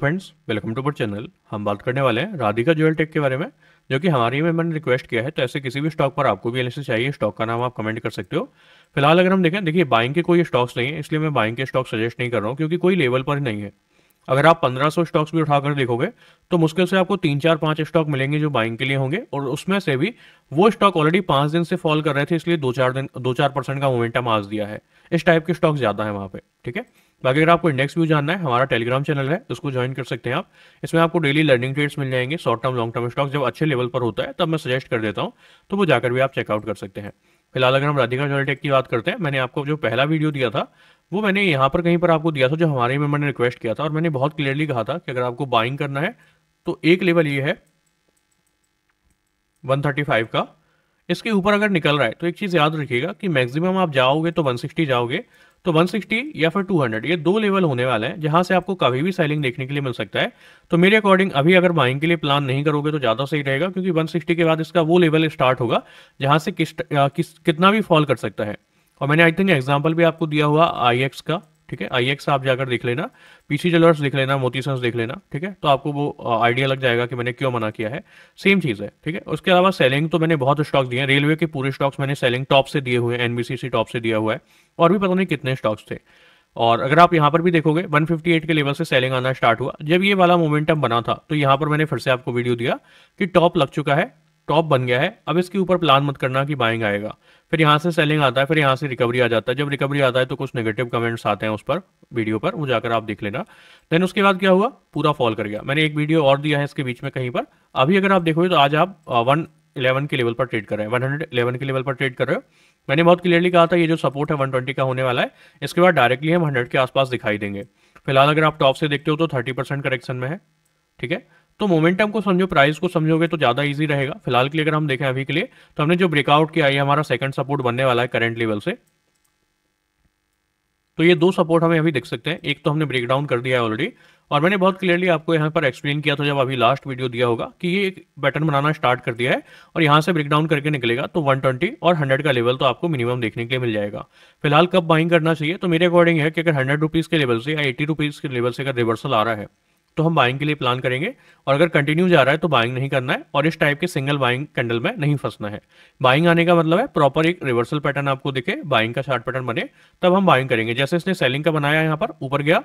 friends welcome to our channel हम बात करने वाले हैं राधिका ज्वेल टेक के बारे में जो कि हमारी में मैंने रिक्वेस्ट किया है तो ऐसे किसी भी स्टॉक पर आपको भी एनालिसिस चाहिए स्टॉक का नाम आप कमेंट कर सकते हो फिलहाल अगर हम देखें देखिए बाइंग के कोई स्टॉक्स नहीं है इसलिए मैं बाइंग के स्टॉक सजेस्ट नहीं कर रहा हूँ क्योंकि कोई लेवल पर नहीं है अगर आप पंद्रह स्टॉक्स भी उठाकर देखोगे तो मुश्किल से आपको तीन चार पांच स्टॉक मिलेंगे जो बाइंग के लिए होंगे और उसमें से भी वो स्टॉक ऑलरेडी पांच दिन से फॉल कर रहे थे इसलिए दो चार दिन दो चार परसेंट का मोमेंटम आज दिया है इस टाइप के स्टॉक ज्यादा है वहां पे ठीक है बाकी अगर आपको इंडेक्स व्यू जानना है हमारा टेलीग्राम चैनल है उसको ज्वाइन कर सकते हैं आप इसमें आपको डेली लर्निंग ट्रेड्स मिल जाएंगे short term long term stock जब अच्छे लेवल पर होता है तब मैं सजेस्ट कर देता हूँ तो वो जाकर भी आप चेकआउट कर सकते हैं फिलहाल अगर हम राधिका जोलटेक की बात करते हैं मैंने आपको जो पहला वीडियो दिया था वो मैंने यहाँ पर कहीं पर आपको दिया था जो हमारे मेंबर ने रिक्वेस्ट किया था और मैंने बहुत क्लियरली कहा था कि अगर आपको बाइंग करना है तो एक लेवल ये है 135 का इसके ऊपर अगर निकल रहा है तो एक चीज़ याद रखिएगा कि मैक्सिमम आप जाओगे तो 160 जाओगे तो 160 या फिर 200 ये दो लेवल होने वाले हैं जहां से आपको कभी भी सेलिंग देखने के लिए मिल सकता है तो मेरे अकॉर्डिंग अभी अगर बाइंग के लिए प्लान नहीं करोगे तो ज़्यादा सही रहेगा क्योंकि 160 के बाद इसका वो लेवल स्टार्ट होगा जहां से किस, किस कितना भी फॉल कर सकता है और मैंने आई थिंक एग्जाम्पल भी आपको दिया हुआ आई का ठीक है आई एक्स आप जाकर देख लेना पीसी ज्वेलर्स देख लेना मोतीसंस देख लेना ठीक है तो आपको वो आइडिया लग जाएगा कि मैंने क्यों मना किया है सेम चीज़ है ठीक है उसके अलावा सेलिंग तो मैंने बहुत स्टॉक दिए हैं रेलवे के पूरे स्टॉक्स मैंने सेलिंग टॉप से दिए हुए हैं एनबीसीसी टॉप से दिया हुआ है और भी पता नहीं कितने स्टॉक्स थे और अगर आप यहाँ पर भी देखोगे 158 के लेवल से सेलिंग आना स्टार्ट हुआ जब ये वाला मोमेंटम बना था तो यहाँ पर मैंने फिर से आपको वीडियो दिया कि टॉप लग चुका है टॉप बन गया है अब इसके ऊपर प्लान मत करना कि बाइंग आएगा फिर यहाँ से सेलिंग आता है फिर यहाँ से रिकवरी आ जाता है जब रिकवरी आता है तो कुछ नेगेटिव कमेंट्स आते हैं उस पर वीडियो पर वो जाकर आप देख लेना देन उसके बाद क्या हुआ पूरा फॉल कर गया मैंने एक वीडियो और दिया है इसके बीच में कहीं पर अभी अगर आप देखोगे तो आज आप वन uh, इलेवन के लेवल पर ट्रेड कर रहे हैं वन हंड्रेड इलेवन के लेवल पर ट्रेड कर रहे हो मैंने बहुत क्लियरली कहा था ये जो सपोर्ट है 120 का होने वाला है इसके बाद डायरेक्टली हम 100 के आसपास दिखाई देंगे फिलहाल अगर आप टॉप से देखते हो तो 30 परसेंट करेक्शन में है ठीक है तो मोमेंटम को समझो प्राइस को समझोगे तो ज़्यादा ईजी रहेगा फिलहाल के लिए अगर हम देखें अभी के लिए तो हमने जो ब्रेकआउट किया है हमारा सेकंड सपोर्ट बनने वाला है करंट लेवल से तो ये दो सपोर्ट हमें अभी देख सकते हैं एक तो हमने ब्रेकडाउन कर दिया है ऑलरेडी और मैंने बहुत क्लियरली आपको यहाँ पर एक्सप्लेन किया था जब अभी लास्ट वीडियो दिया होगा कि ये एक पैटर्न बनाना स्टार्ट कर दिया है और यहाँ से ब्रेकडाउन करके निकलेगा तो 120 और 100 का लेवल तो आपको मिनिमम देखने के लिए मिल जाएगा फिलहाल कब बाइंग करना चाहिए तो मेरे अकॉर्डिंग है कि अगर हंड्रेड रुपीज़ के लेवल से या एटी रुपीज़ के लेवल से अगर रिवर्सल आ रहा है तो हम बाइंग के लिए प्लान करेंगे और अगर कंटिन्यू जा रहा है तो बाइंग नहीं करना है और इस टाइप के सिंगल बाइंग कैंडल में नहीं फंसना है बाइंग आने का मतलब है प्रॉपर एक रिवर्सल पैटर्न आपको दिखे बाइंग का शार्ट पैटर्न बने तब हम बाइंग करेंगे जैसे इसने सेलिंग का बनाया यहाँ पर ऊपर गया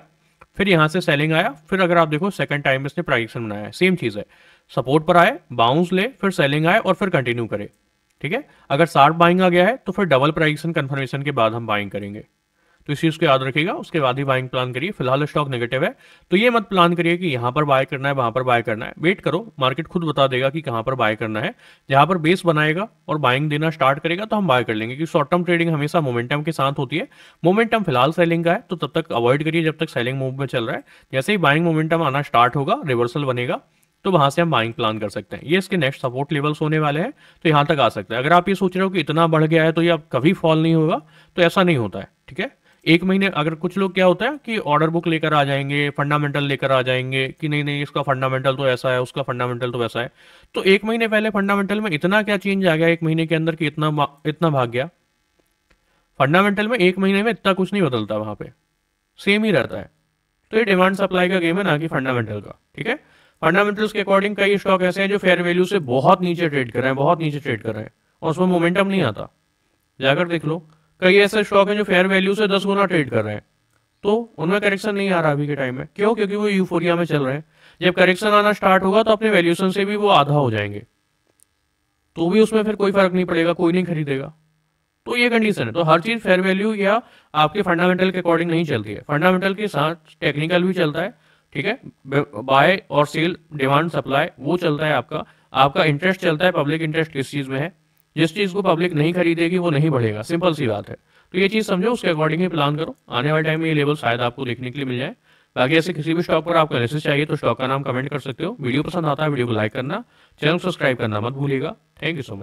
फिर यहाँ से सेलिंग आया फिर अगर आप देखो सेकंड टाइम इसने प्राइजेक्शन बनाया है सेम चीज़ है सपोर्ट पर आए बाउंस ले फिर सेलिंग आए और फिर कंटिन्यू करे ठीक है अगर शार्ट बाइंग आ गया है तो फिर डबल प्राइजेक्शन कन्फर्मेशन के बाद हम बाइंग करेंगे तो इस चीज़ को याद रखिएगा उसके बाद ही बाइंग प्लान करिए फिलहाल स्टॉक नेगेटिव है तो ये मत प्लान करिए कि यहाँ पर बाय करना है वहाँ पर बाय करना है वेट करो मार्केट खुद बता देगा कि कहाँ पर बाय करना है जहाँ पर बेस बनाएगा और बाइंग देना स्टार्ट करेगा तो हम बाय कर लेंगे क्योंकि शॉर्ट टर्म ट्रेडिंग हमेशा मोमेंटम के साथ होती है मोमेंटम फिलहाल सेलिंग का है तो तब तक अवॉइड करिए जब तक सेलिंग मूव में चल रहा है जैसे ही बाइंग मोमेंटम आना स्टार्ट होगा रिवर्सल बनेगा तो वहां से हम बाइंग प्लान कर सकते हैं ये इसके नेक्स्ट सपोर्ट लेवल्स होने वाले हैं तो यहां तक आ सकते हैं अगर आप ये सोच रहे हो कि इतना बढ़ गया है तो ये अब कभी फॉल नहीं होगा तो ऐसा नहीं होता है ठीक है एक महीने अगर कुछ लोग क्या होता है कि ऑर्डर बुक लेकर आ जाएंगे फंडामेंटल लेकर आ जाएंगे कि नहीं नहीं इसका फंडामेंटल तो ऐसा है उसका फंडामेंटल तो वैसा है तो एक महीने पहले फंडामेंटल में इतना क्या चेंज आ गया एक महीने के अंदर कि इतना इतना भाग गया फंडामेंटल में एक महीने में इतना कुछ नहीं बदलता वहां पे सेम ही रहता है तो ये डिमांड सप्लाई का गेम है ना कि फंडामेंटल का ठीक है फंडामेंटल के अकॉर्डिंग कई स्टॉक ऐसे हैं जो फेयर वैल्यू से बहुत नीचे ट्रेड कर रहे हैं बहुत नीचे ट्रेड कर रहे हैं और उसमें मोमेंटम नहीं आता जाकर देख लो कई ऐसे स्टॉक हैं जो फेयर वैल्यू से दस गुना ट्रेड कर रहे हैं तो उनमें करेक्शन नहीं आ रहा अभी के टाइम में क्यों क्योंकि वो यूफोरिया में चल रहे हैं जब करेक्शन आना स्टार्ट होगा तो अपने वैल्यूशन से भी वो आधा हो जाएंगे तो भी उसमें फिर कोई फर्क नहीं पड़ेगा कोई नहीं खरीदेगा तो ये कंडीशन है तो हर चीज फेयर वैल्यू या आपके फंडामेंटल के अकॉर्डिंग नहीं चलती है फंडामेंटल के साथ टेक्निकल भी चलता है ठीक है बाय और सेल डिमांड सप्लाई वो चलता है आपका आपका इंटरेस्ट चलता है पब्लिक इंटरेस्ट किस चीज में है जिस चीज को पब्लिक नहीं खरीदेगी वो नहीं बढ़ेगा सिंपल सी बात है तो ये चीज समझो उसके अकॉर्डिंग ही प्लान करो आने वाले टाइम में ये लेवल शायद आपको देखने के लिए मिल जाए बाकी ऐसे किसी भी स्टॉक पर आपको एनालिसिस चाहिए तो स्टॉक का नाम कमेंट कर सकते हो वीडियो पसंद आता है वीडियो को लाइक करना चैनल सब्सक्राइब करना मत भूलिएगा थैंक यू सो मच